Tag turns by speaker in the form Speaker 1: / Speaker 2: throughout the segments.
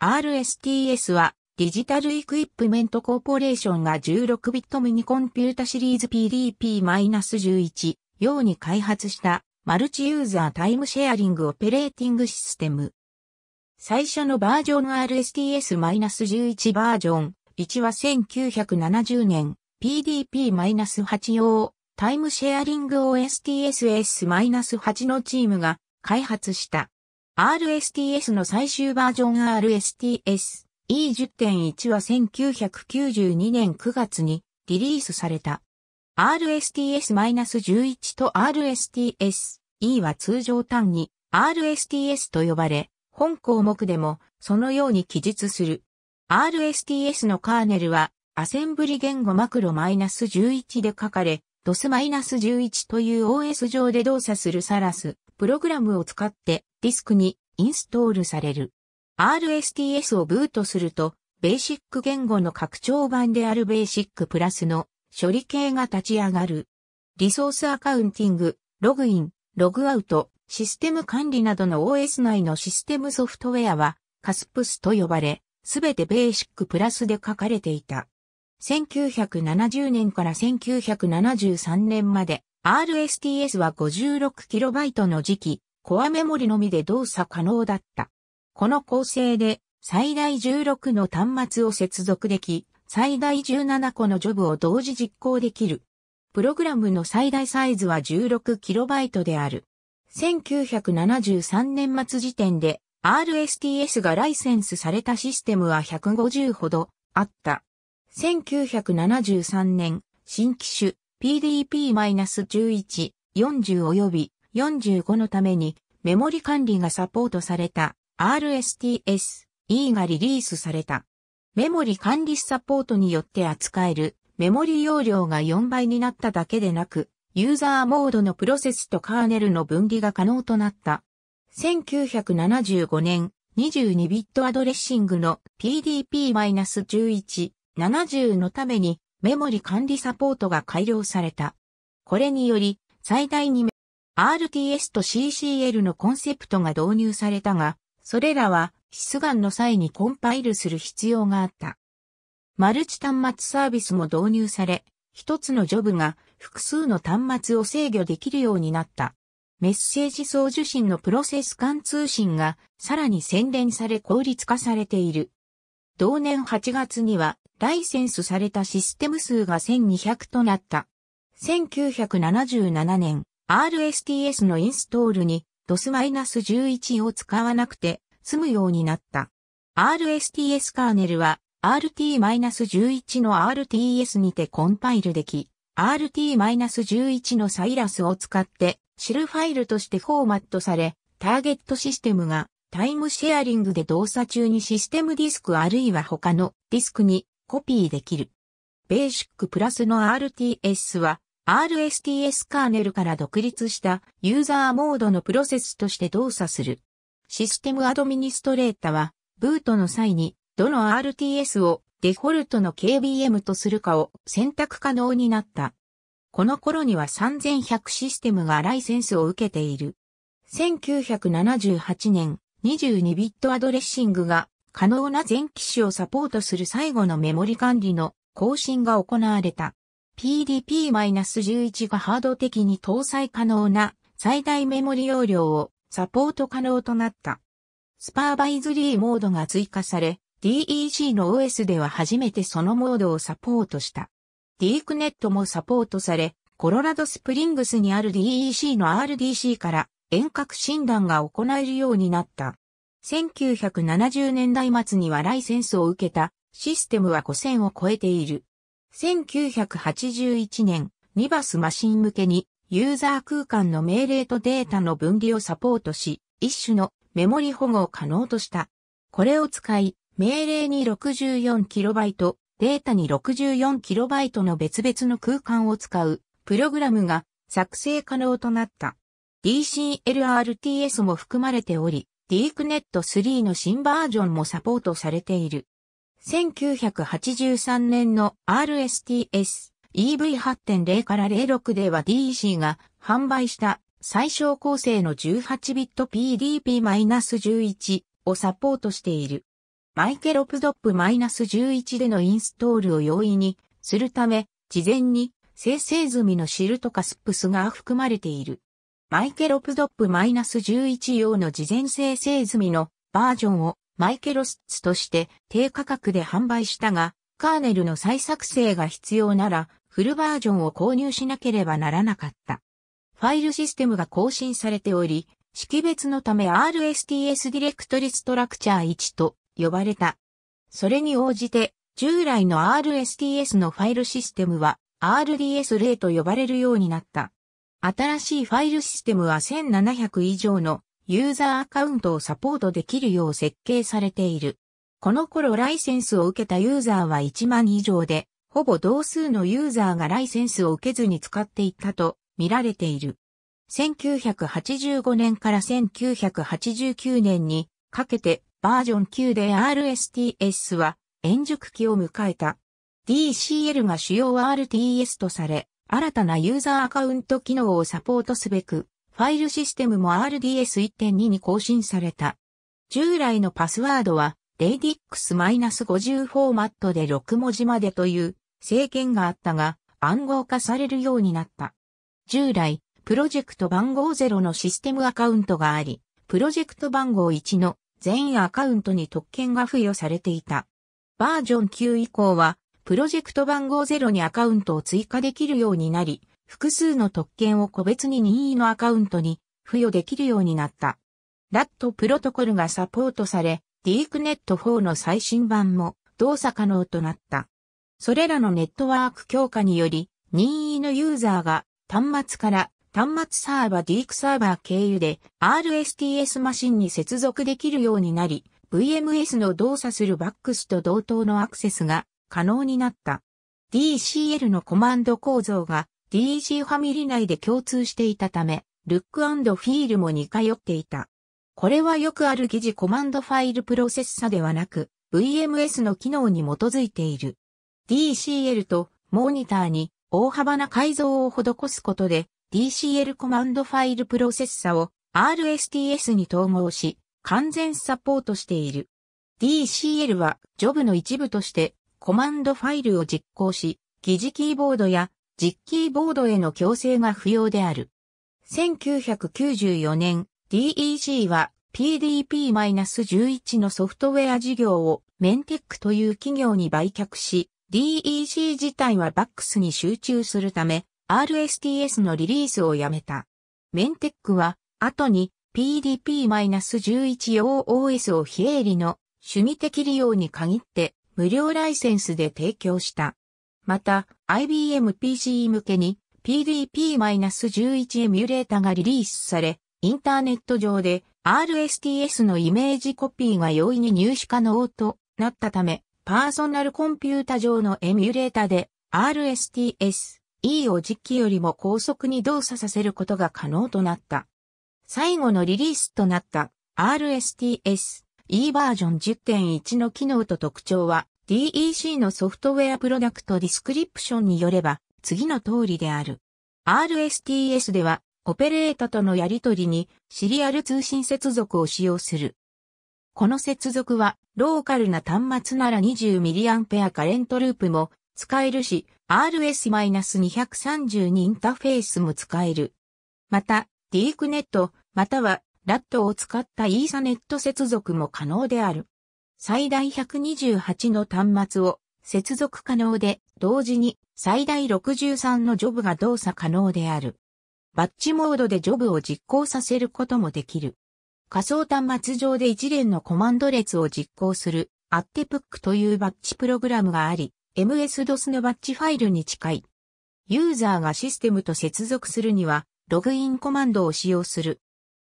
Speaker 1: RSTS はディジタルイクイップメントコーポレーションが16ビットミニコンピュータシリーズ PDP-11 用に開発したマルチユーザータイムシェアリングオペレーティングシステム。最初のバージョン RSTS-11 バージョン1は1970年 PDP-8 用タイムシェアリング OSTSS-8 のチームが開発した。RSTS の最終バージョン RSTS E10.1 は1992年9月にリリースされた。RSTS-11 と RSTS E は通常単に RSTS と呼ばれ、本項目でもそのように記述する。RSTS のカーネルはアセンブリ言語マクロ -11 で書かれ、DOS-11 という OS 上で動作するサラスプログラムを使ってディスクにインストールされる。RSTS をブートすると、ベーシック言語の拡張版であるベーシックプラスの処理系が立ち上がる。リソースアカウンティング、ログイン、ログアウト、システム管理などの OS 内のシステムソフトウェアはカスプスと呼ばれ、すべてベーシックプラスで書かれていた。1970年から1973年まで RSTS は 56KB の時期、コアメモリのみで動作可能だった。この構成で最大16の端末を接続でき、最大17個のジョブを同時実行できる。プログラムの最大サイズは 16KB である。1973年末時点で RSTS がライセンスされたシステムは150ほどあった。1973年、新機種 PDP-11、40及び45のためにメモリ管理がサポートされた RSTS-E がリリースされた。メモリ管理サポートによって扱えるメモリ容量が4倍になっただけでなく、ユーザーモードのプロセスとカーネルの分離が可能となった。1975年、22ビットアドレッシングの PDP-11、70のためにメモリ管理サポートが改良された。これにより、最大に RTS と CCL のコンセプトが導入されたが、それらは出願の際にコンパイルする必要があった。マルチ端末サービスも導入され、一つのジョブが複数の端末を制御できるようになった。メッセージ送受信のプロセス間通信がさらに洗練され効率化されている。同年8月にはライセンスされたシステム数が1200となった。1977年、RSTS のインストールに DOS-11 を使わなくて済むようになった。RSTS カーネルは RT-11 の RTS にてコンパイルでき、RT-11 のサイラスを使ってシルファイルとしてフォーマットされ、ターゲットシステムがタイムシェアリングで動作中にシステムディスクあるいは他のディスクにコピーできる。ベーシックプラスの RTS は RSTS カーネルから独立したユーザーモードのプロセスとして動作する。システムアドミニストレータはブートの際にどの RTS をデフォルトの KBM とするかを選択可能になった。この頃には3100システムがライセンスを受けている。1978年、22ビットアドレッシングが可能な全機種をサポートする最後のメモリ管理の更新が行われた。PDP-11 がハード的に搭載可能な最大メモリ容量をサポート可能となった。スパーバイズリーモードが追加され、DEC の OS では初めてそのモードをサポートした。DeepNet もサポートされ、コロラドスプリングスにある DEC の RDC から遠隔診断が行えるようになった。1970年代末にはライセンスを受けたシステムは5000を超えている。1981年、ニバスマシン向けにユーザー空間の命令とデータの分離をサポートし、一種のメモリ保護を可能とした。これを使い、命令に 64KB、データに 64KB の別々の空間を使うプログラムが作成可能となった。DCLRTS も含まれており、ディークネット3の新バージョンもサポートされている。1983年の RSTS EV8.0 から06では DEC が販売した最小構成の18ビット PDP-11 をサポートしている。マイケロプドップ -11 でのインストールを容易にするため、事前に生成済みのシルとかスップスが含まれている。マイケロプドップ -11 用の事前生成済みのバージョンをマイケロスッツとして低価格で販売したが、カーネルの再作成が必要ならフルバージョンを購入しなければならなかった。ファイルシステムが更新されており、識別のため RSTS ディレクトリストラクチャー1と呼ばれた。それに応じて、従来の RSTS のファイルシステムは RDS0 と呼ばれるようになった。新しいファイルシステムは1700以上のユーザーアカウントをサポートできるよう設計されている。この頃ライセンスを受けたユーザーは1万以上で、ほぼ同数のユーザーがライセンスを受けずに使っていたと見られている。1985年から1989年にかけてバージョン9で RSTS は円熟期を迎えた。DCL が主要 RTS とされ、新たなユーザーアカウント機能をサポートすべく、ファイルシステムも RDS1.2 に更新された。従来のパスワードは、d a d i x 5 0フォーマットで6文字までという制限があったが、暗号化されるようになった。従来、プロジェクト番号0のシステムアカウントがあり、プロジェクト番号1の全アカウントに特権が付与されていた。バージョン9以降は、プロジェクト番号0にアカウントを追加できるようになり、複数の特権を個別に任意のアカウントに付与できるようになった。ラ a t プロトコルがサポートされ、DeepNet4 の最新版も動作可能となった。それらのネットワーク強化により、任意のユーザーが端末から端末サーバー DEEC サーバー経由で RSTS マシンに接続できるようになり、VMS の動作するバックスと同等のアクセスが可能になった。DCL のコマンド構造が DG ファミリ内で共通していたため、ルックフィールも似通っていた。これはよくある疑似コマンドファイルプロセッサではなく、VMS の機能に基づいている。DCL とモニターに大幅な改造を施すことで DCL コマンドファイルプロセッサを RSTS に統合し完全サポートしている。DCL はジョブの一部としてコマンドファイルを実行し、疑似キーボードや実キーボードへの強制が不要である。1994年、DEC は PDP-11 のソフトウェア事業をメンテックという企業に売却し、DEC 自体はバックスに集中するため、RSTS のリリースをやめた。メンテックは、後に PDP-11 用 OS を非営利の趣味的利用に限って無料ライセンスで提供した。また、IBM PC 向けに PDP-11 エミュレータがリリースされ、インターネット上で RSTS のイメージコピーが容易に入手可能となったため、パーソナルコンピュータ上のエミュレータで RSTS E を実機よりも高速に動作させることが可能となった。最後のリリースとなった RSTS E バージョン10.1の機能と特徴は DEC のソフトウェアプロダクトディスクリプションによれば、次の通りである。RSTS では、オペレータとのやり取りにシリアル通信接続を使用する。この接続は、ローカルな端末なら 20mA カレントループも使えるし、RS-232 インターフェースも使える。また、ディークネット、またはラットを使ったイーサネット接続も可能である。最大128の端末を接続可能で、同時に最大63のジョブが動作可能である。バッチモードでジョブを実行させることもできる。仮想端末上で一連のコマンド列を実行するアッテプックというバッチプログラムがあり、MS-DOS のバッチファイルに近い。ユーザーがシステムと接続するには、ログインコマンドを使用する。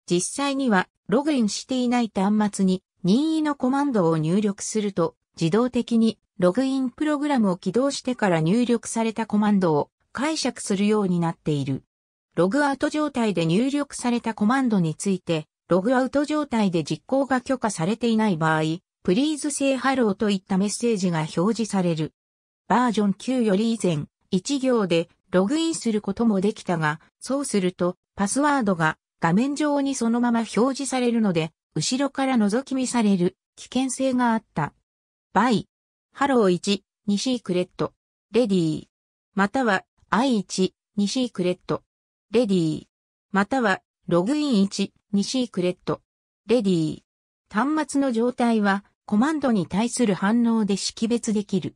Speaker 1: 実際には、ログインしていない端末に任意のコマンドを入力すると、自動的にログインプログラムを起動してから入力されたコマンドを解釈するようになっている。ログアウト状態で入力されたコマンドについて、ログアウト状態で実行が許可されていない場合、プリーズ性ハローといったメッセージが表示される。バージョン9より以前、1行でログインすることもできたが、そうするとパスワードが画面上にそのまま表示されるので、後ろから覗き見される危険性があった。バイ。ハロー1、2シークレット、レディー。または I1、2シークレット、レディー。またはログイン1、2シークレット、レディー。端末の状態はコマンドに対する反応で識別できる。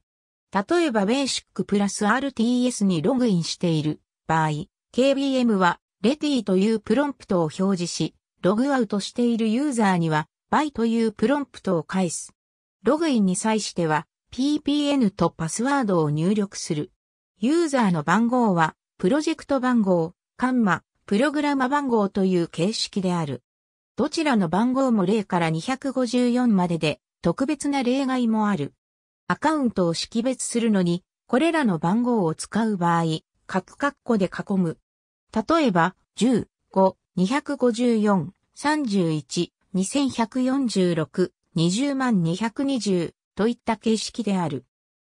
Speaker 1: 例えば Basic プラス RTS にログインしている場合、KBM はレディーというプロンプトを表示し、ログアウトしているユーザーには、バイというプロンプトを返す。ログインに際しては、ppn とパスワードを入力する。ユーザーの番号は、プロジェクト番号、カンマ、プログラマ番号という形式である。どちらの番号も0から254までで、特別な例外もある。アカウントを識別するのに、これらの番号を使う場合、各ッコで囲む。例えば、10、5、254、31、2146、20万220といった形式である。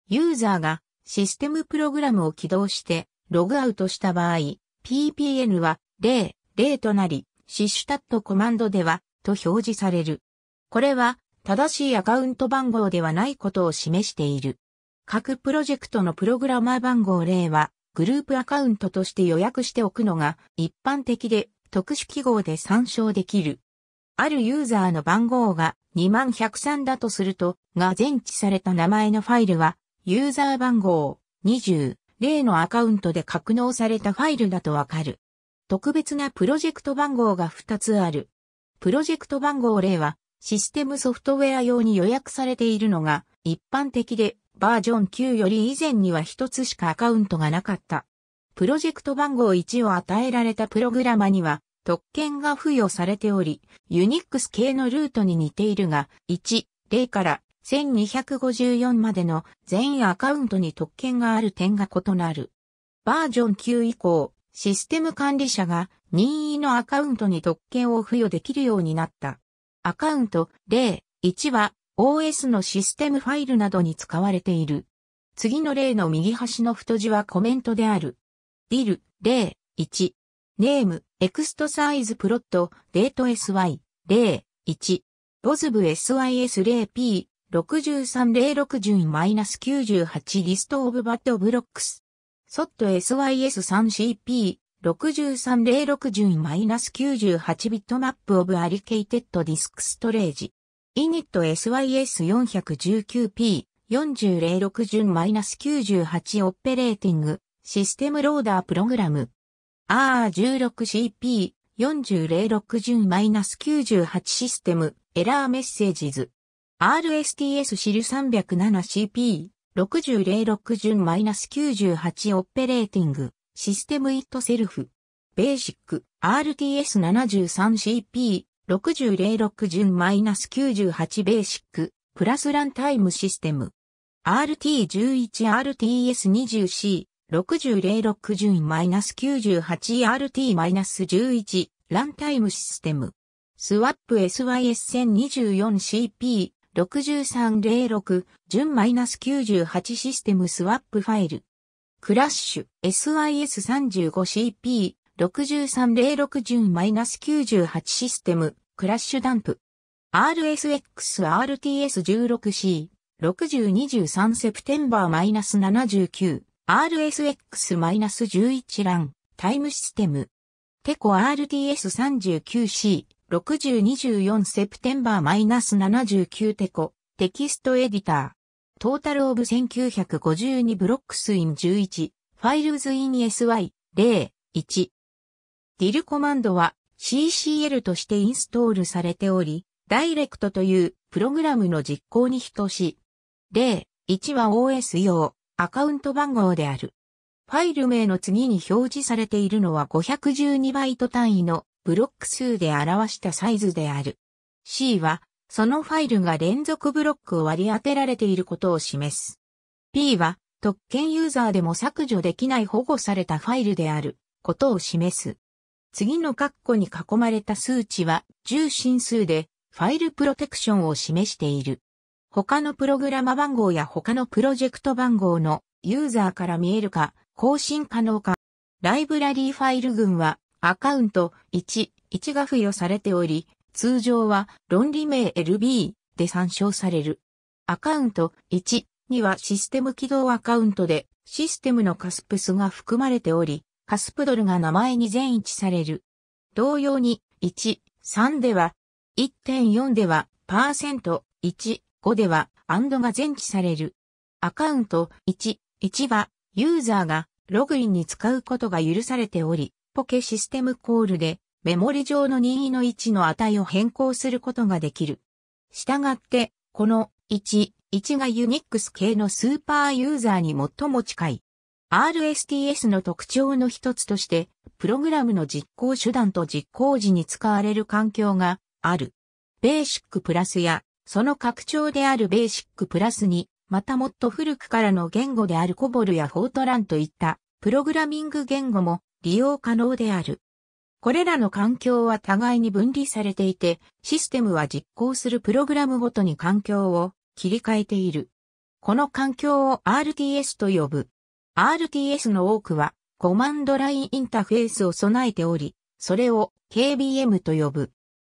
Speaker 1: ユーザーがシステムプログラムを起動してログアウトした場合、ppn は0、0となり、シシュタットコマンドではと表示される。これは正しいアカウント番号ではないことを示している。各プロジェクトのプログラマー番号0はグループアカウントとして予約しておくのが一般的で特殊記号で参照できる。あるユーザーの番号が2103だとすると、が前置された名前のファイルは、ユーザー番号20、例のアカウントで格納されたファイルだとわかる。特別なプロジェクト番号が2つある。プロジェクト番号例は、システムソフトウェア用に予約されているのが、一般的で、バージョン9より以前には1つしかアカウントがなかった。プロジェクト番号1を与えられたプログラマには、特権が付与されており、ユニックス系のルートに似ているが、1、例から1254までの全アカウントに特権がある点が異なる。バージョン9以降、システム管理者が任意のアカウントに特権を付与できるようになった。アカウント0、1は OS のシステムファイルなどに使われている。次の例の右端の太字はコメントである。ディル、0、1。ネーム、エクストサイズプロット、デート SY、0、1。ロズブ SYS0P、6306順 -98 リストオブバッドブロックス。ソット SYS3CP、6306順 -98 ビットマップオブアリケイテッドディスクストレージ。イニット SYS419P、4006順 -98 オペレーティング。システムローダープログラム。R16CP 400610-98システムエラーメッセージズ。RSTS シル 307CP 600610-98オペレーティングシステムイットセルフ。ベーシック RTS73CP 600610-98ベーシックプラスランタイムシステム。RT11RTS20C 6006順9 8 r t 1 1ランタイムシステム。スワップ SYS1024CP6306 順 -98 システムスワップファイル。クラッシュ SIS35CP6306 順 -98 システムクラッシュダンプ。RSXRTS16C 6023セプテンバー -79 RSX-11 欄、タイムシステム。テコ RTS39C、6024セプテンバー -79 テコ、テキストエディター。トータルオブ1952ブロックスイン11、ファイルズイン SY、0、1。ディルコマンドは CCL としてインストールされており、ダイレクトというプログラムの実行に等しい。0、1は OS 用。アカウント番号である。ファイル名の次に表示されているのは512バイト単位のブロック数で表したサイズである。C は、そのファイルが連続ブロックを割り当てられていることを示す。P は、特権ユーザーでも削除できない保護されたファイルであることを示す。次の括弧に囲まれた数値は重心数でファイルプロテクションを示している。他のプログラマ番号や他のプロジェクト番号のユーザーから見えるか、更新可能か。ライブラリーファイル群はアカウント1、1が付与されており、通常は論理名 LB で参照される。アカウント1、にはシステム起動アカウントでシステムのカスプスが含まれており、カスプドルが名前に全一される。同様に1、3では、1.4では、パーセント、1、5では、アンドが前置される。アカウント1、1は、ユーザーがログインに使うことが許されており、ポケシステムコールでメモリ上の任意の置の値を変更することができる。したがって、この1、1がユニックス系のスーパーユーザーに最も近い。RSTS の特徴の一つとして、プログラムの実行手段と実行時に使われる環境がある。ベーシックプラスやその拡張であるベーシックプラスに、またもっと古くからの言語であるコボルやフォートランといったプログラミング言語も利用可能である。これらの環境は互いに分離されていて、システムは実行するプログラムごとに環境を切り替えている。この環境を RTS と呼ぶ。RTS の多くはコマンドラインインターフェースを備えており、それを KBM と呼ぶ。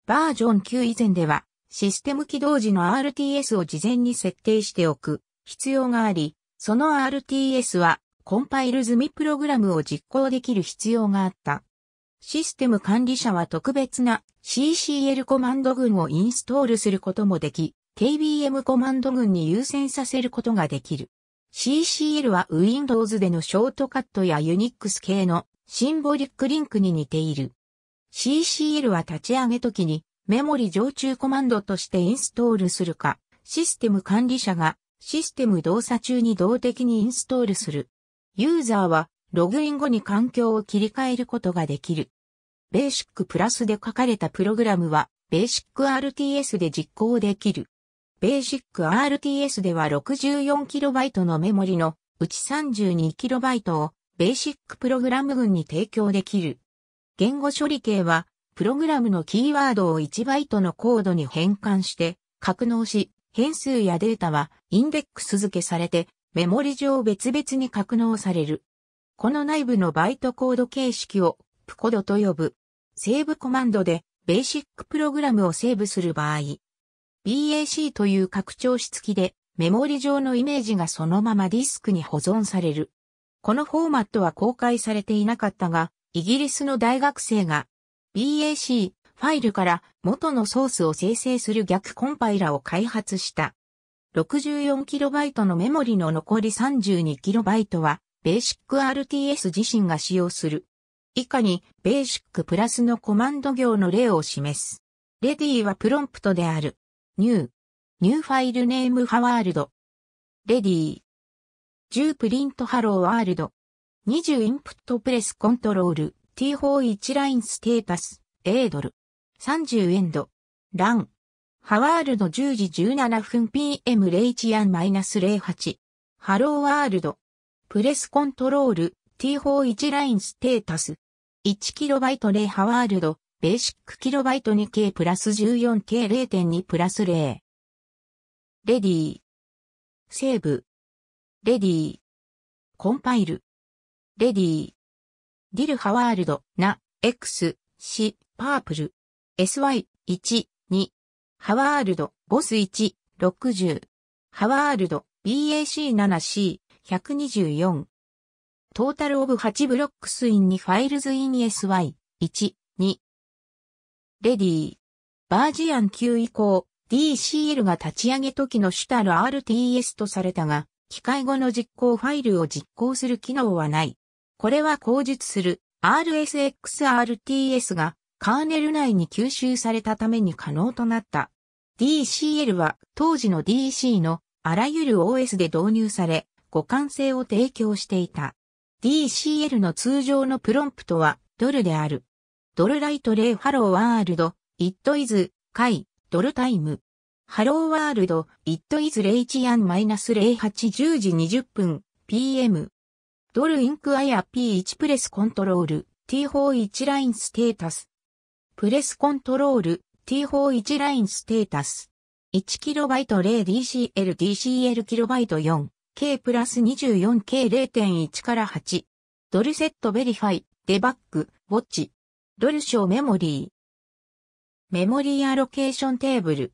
Speaker 1: バージョン9以前ではシステム起動時の RTS を事前に設定しておく必要があり、その RTS はコンパイル済みプログラムを実行できる必要があった。システム管理者は特別な CCL コマンド群をインストールすることもでき、KBM コマンド群に優先させることができる。CCL は Windows でのショートカットや Unix 系のシンボリックリンクに似ている。CCL は立ち上げ時にメモリ常駐コマンドとしてインストールするか、システム管理者がシステム動作中に動的にインストールする。ユーザーはログイン後に環境を切り替えることができる。ベーシックプラスで書かれたプログラムは、ベーシック RTS で実行できる。ベーシック RTS では 64KB のメモリのうち 32KB をベーシックプログラム群に提供できる。言語処理系はプログラムのキーワードを1バイトのコードに変換して、格納し、変数やデータはインデックス付けされて、メモリ上別々に格納される。この内部のバイトコード形式をプコドと呼ぶ。セーブコマンドでベーシックプログラムをセーブする場合、BAC という拡張式付きでメモリ上のイメージがそのままディスクに保存される。このフォーマットは公開されていなかったが、イギリスの大学生が BAC ファイルから元のソースを生成する逆コンパイラを開発した。64KB のメモリの残り 32KB は、ベーシック RTS 自身が使用する。以下に、ベーシックプラスのコマンド行の例を示す。レディはプロンプトである。new, new ファイルネームハワールド。レディ10プリントハローワールド。20インプットプレスコントロール。T41 ラインステータス、エードル。30エンド。ラン。ハワールド10時17分 PM01-08。ハローワールド。プレスコントロール T41 ラインステータス。1KB 0ハワールド。ベーシック KB2K プラス 14K0.2 プラス0。レディー。セーブ。レディー。コンパイル。レディー。ディル・ハワールド、な、X、シ、パープル。SY、1、2。ハワールド、ボス1、60。ハワールド、BAC7C、124。トータルオブ8ブロックスインにファイルズイン SY、1、2。レディー。バージアン9以降、DCL が立ち上げ時の主たる RTS とされたが、機械後の実行ファイルを実行する機能はない。これは口述する RSXRTS がカーネル内に吸収されたために可能となった。DCL は当時の DC のあらゆる OS で導入され、互換性を提供していた。DCL の通常のプロンプトはドルである。ドルライトレイハローワールド、イトイズ、カ回、ドルタイム。ハローワールド、イイイットズレチンマイナスレイ8 10時20分、PM。ドルインクアイア P1 プレスコントロール T41 ラインステータス。プレスコントロール T41 ラインステータス。1KB0DCL DCL KB4 K プラス 24K0.1 から8。ドルセットベリファイ、デバッグ、ウォッチ。ドルショーメモリー。メモリーアロケーションテーブル。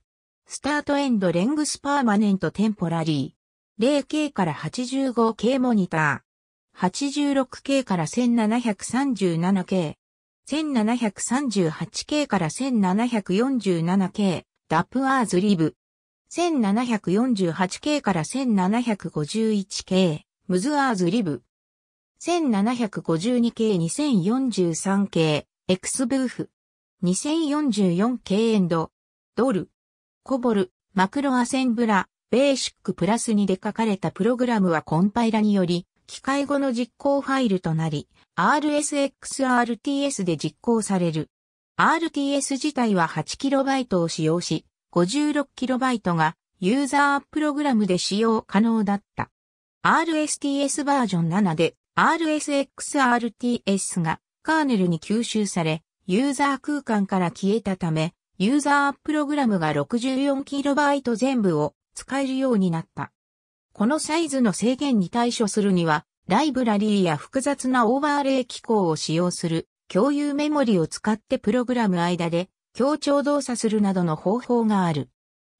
Speaker 1: スタートエンドレングスパーマネントテンポラリー。0K から 85K モニター。8 6 k から1737 k 1738 k から1747 k ダプアーズリブ、1748 k から1751 k ムズアーズリブ、1752 k 2043 k エクスブーフ、2044 k エンド、ドル、コボル、マクロアセンブラ、ベーシックプラスにで書かれたプログラムはコンパイラにより機械後の実行ファイルとなり、RSXRTS で実行される。RTS 自体は 8KB を使用し、56KB がユーザープログラムで使用可能だった。RSTS バージョン7で RSXRTS がカーネルに吸収され、ユーザー空間から消えたため、ユーザープログラムが 64KB 全部を使えるようになった。このサイズの制限に対処するには、ライブラリーや複雑なオーバーレイ機構を使用する共有メモリを使ってプログラム間で協調動作するなどの方法がある。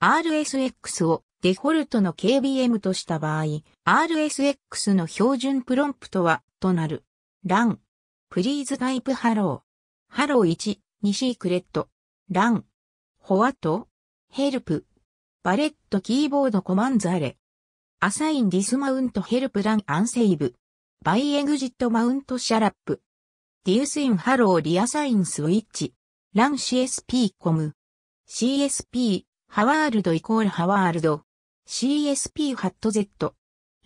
Speaker 1: RSX をデフォルトの KBM とした場合、RSX の標準プロンプトはとなる。LAN。Please type hello。hello 1、2シークレット。LAN。what? help。バレットキーボードコマンザレ。アサインディスマウントヘルプランアンセイブ。バイエグジットマウントシャラップ。ディウスインハローリアサインスウィッチ。ラン CSP コム。CSP、ハワールドイコールハワールド。CSP ハットゼット。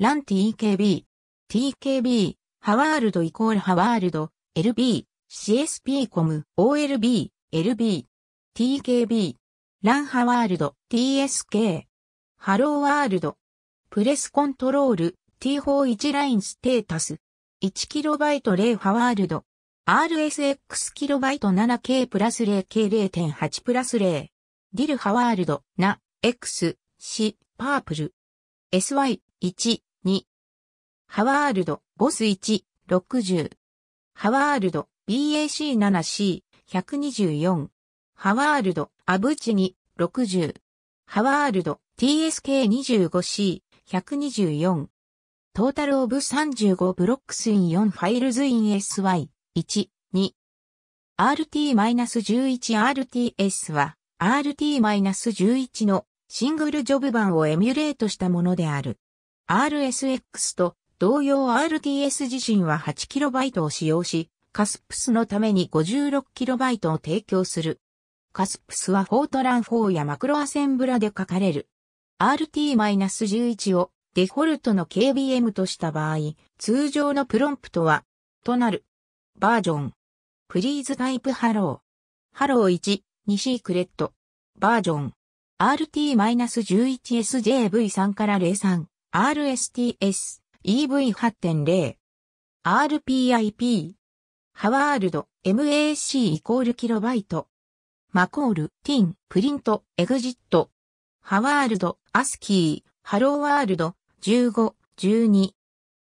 Speaker 1: ラン TKB。TKB、ハワールドイコールハワールド。LB、CSP コム。OLB、LB。TKB。ランハワールド。TSK。ハローワールド。プレスコントロール、T41 ラインステータス、1KB 0ファワールド、RSXKB7K プラス 0K0.8 プラス0、ディルハワールド、な、X、C、パープル、SY、1、2、ハワールド、ボス1、60、ハワールド、BAC7C、124、ハワールド、アブチ2、60、ハワールド、TSK25C、124。トータルオブ35ブロックスイン4ファイルズイン SY1、2。RT-11RTS は RT-11 のシングルジョブ版をエミュレートしたものである。RSX と同様 RTS 自身は 8KB を使用し、カスプスのために 56KB を提供する。カスプスはフォートラン4やマクロアセンブラで書かれる。RT-11 をデフォルトの KBM とした場合、通常のプロンプトは、となる。バージョン。プリーズタイプハロー。ハロー1、2シークレット。バージョン。RT-11SJV3 から03。RSTS。EV8.0。RPIP。ハワールド。MAC イコールキロバイト。マコール、ティン、プリント、エグジット、ハワールド、アスキー、ハローワールド、15、12、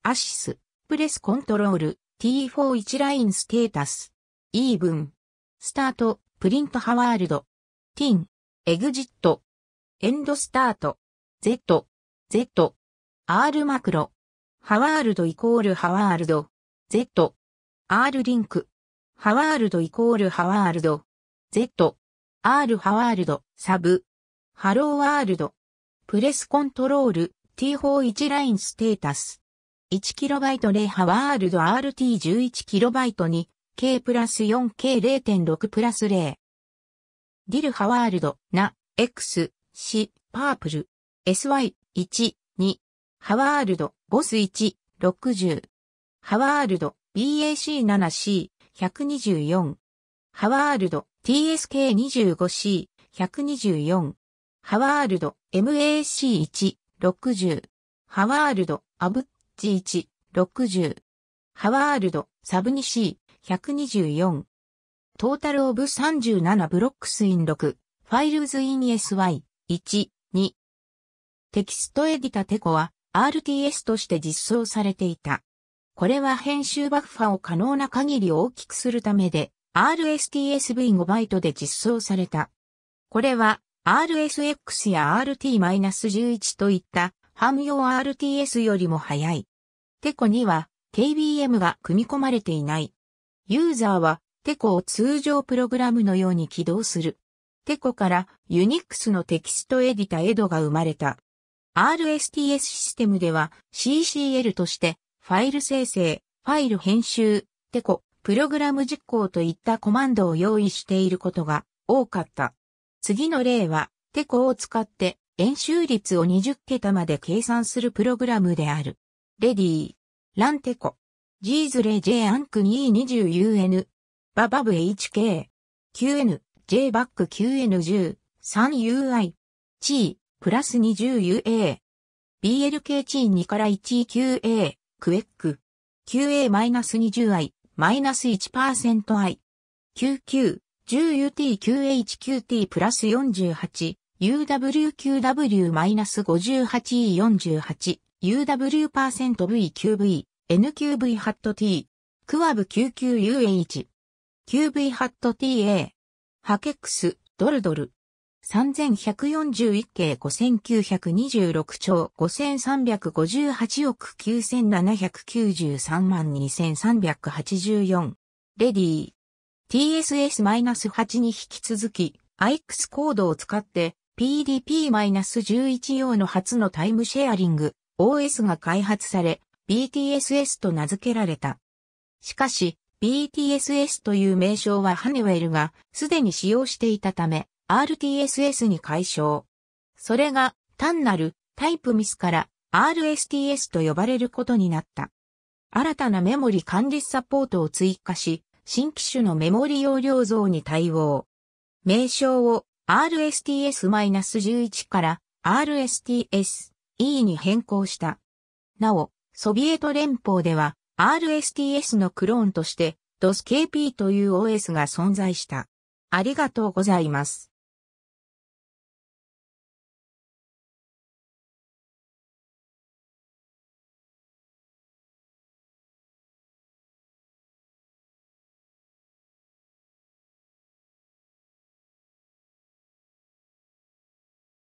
Speaker 1: アシス、プレスコントロール、T41 ラインステータス、イーブン、スタート、プリントハワールド、ティン、エグジット、エンドスタート、Z、Z、R マクロ、ハワールドイコールハワールド、Z、R リンク、ハワールドイコールハワールド、Z、R ハワールド、サブ、ハローワールド。プレスコントロール T41 ラインステータス。1KB レイハワールド RT11KB に K プラス 4K0.6 プラス0。ディルハワールドな X、C、パープル。SY1、2。ハワールドボス1、60。ハワールド BAC7C、124。ハワールド TSK25C、124。ハワールド、MAC1、60。ハワールド、アブッチ1、60。ハワールド、サブ 2C、124。トータルオブ37ブロックスイン6、ファイルズイン SY、1、2。テキストエディタテコは RTS として実装されていた。これは編集バッファを可能な限り大きくするためで、RSTSV5 バイトで実装された。これは RSX や RT-11 といった汎用 RTS よりも早い。テコには KBM が組み込まれていない。ユーザーはテコを通常プログラムのように起動する。テコからユニックスのテキストエディタエドが生まれた。RSTS システムでは CCL としてファイル生成、ファイル編集、テコ、プログラム実行といったコマンドを用意していることが多かった。次の例は、テコを使って、円周率を20桁まで計算するプログラムである。レディー、ランテコ、ジーズレ J アンク 2E20UN、ババブ HK、QN、J バック QN10、3UI、チー、プラス 20UA、BLK チー2から 1QA、クエック、QA-20i、マイナス 1%i、QQ、10UT9HQT プラス 48UWQW マイナス 58E48 u w v q v NQV ハット T クワブ 99UH QV ハット TA ハケックスドルドル3141系5926兆5358億9793万2384レディー TSS-8 に引き続き IX コードを使って PDP-11 用の初のタイムシェアリング OS が開発され BTSS と名付けられた。しかし BTSS という名称はハネウェルがすでに使用していたため RTSS に解消。それが単なるタイプミスから RSTS と呼ばれることになった。新たなメモリ管理サポートを追加し、新機種のメモリ容量増に対応。名称を RSTS-11 から RSTS-E に変更した。なお、ソビエト連邦では RSTS のクローンとして DOSKP という OS が存在した。ありがとうございます。